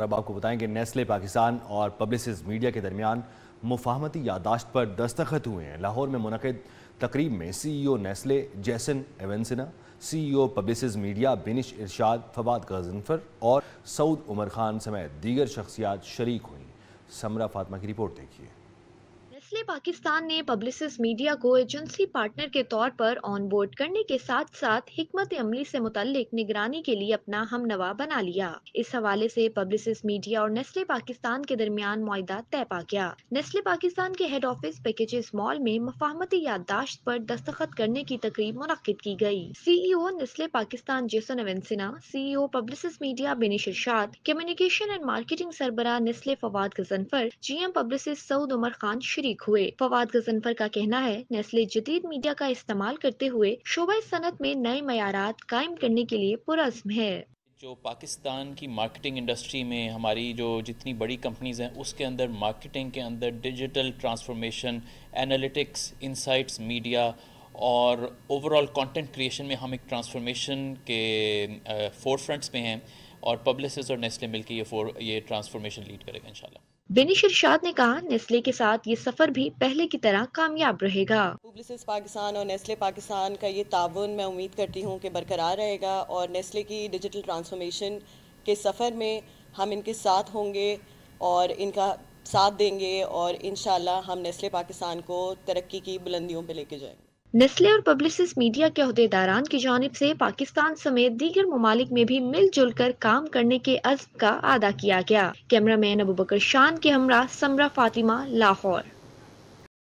अब आपको बताएं कि नेस्ले पाकिस्तान और पब्लिसिस मीडिया के दरमियान मुफाहमती यादाश्त पर दस्तखत हुए हैं लाहौर में मनद तकरीब में CEO e Nestle Jason Avancena CEO e Publicis Media Binish Irshad Fawad Ghazanfar और सऊद उमर खान समेत दीगर शख्सियात शरीक हुई समरा फातमा की रिपोर्ट देखिए फैसले पाकिस्तान ने पब्लिसिस मीडिया को एजेंसी पार्टनर के तौर पर बोर्ड करने के साथ साथ हमत अमली से मुतल निगरानी के लिए अपना हम नवा बना लिया इस हवाले से पब्लिसिस मीडिया और नेस्ले पाकिस्तान के दरमियान माहा तय पा गया नेस्ले पाकिस्तान के हेड ऑफिस पैकेजेस मॉल में मफाहमती याददाश्त पर दस्तखत करने की तकरीब मुनद की गयी C E O e Nestle Pakistan Jason Avancena C E e O Publicis Media Binish Irshad communication and marketing सरबरा Nestle Fawad Ghazanfar G M Publicis Saud Umar Khan शरीक हुए फवाद गजनफर का कहना है नेस्ले जदीद मीडिया का इस्तेमाल करते हुए शोबा सनत में नए मैारात कायम करने के लिए पुरस्म है जो पाकिस्तान की मार्केटिंग इंडस्ट्री में हमारी जो जितनी बड़ी कंपनीज हैं उसके अंदर मार्केटिंग के अंदर digital transformation analytics insights media और ओवरऑल कंटेंट क्रिएशन में हम एक ट्रांसफॉर्मेशन के फोर फ्रंट्स में हैं और पब्लिस और नेस्ले मिलकर ये फोर ये ट्रांसफॉर्मेशन लीड करेगा इन बिनिश इरशाद ने कहा नेस्ले के साथ ये सफर भी पहले की तरह कामयाब रहेगा पाकिस्तान और नेस्ले पाकिस्तान का ये ताउन मैं उम्मीद करती हूँ कि बरकरार रहेगा और नेस्ले की डिजिटल ट्रांसफॉर्मेशन के सफ़र में हम इनके साथ होंगे और इनका साथ देंगे और इन हम नेस्ले पाकिस्तान को तरक्की की बुलंदियों पर लेके जाएंगे नेस्ले और पब्लिसिस मीडिया के अहदेदारान की जानब से पाकिस्तान समेत दीगर ममालिक में भी मिलजुल कर काम करने के अज का अदा किया गया कैमरा मैन अबू बकर शान के हमरा समरा फातिमा लाहौर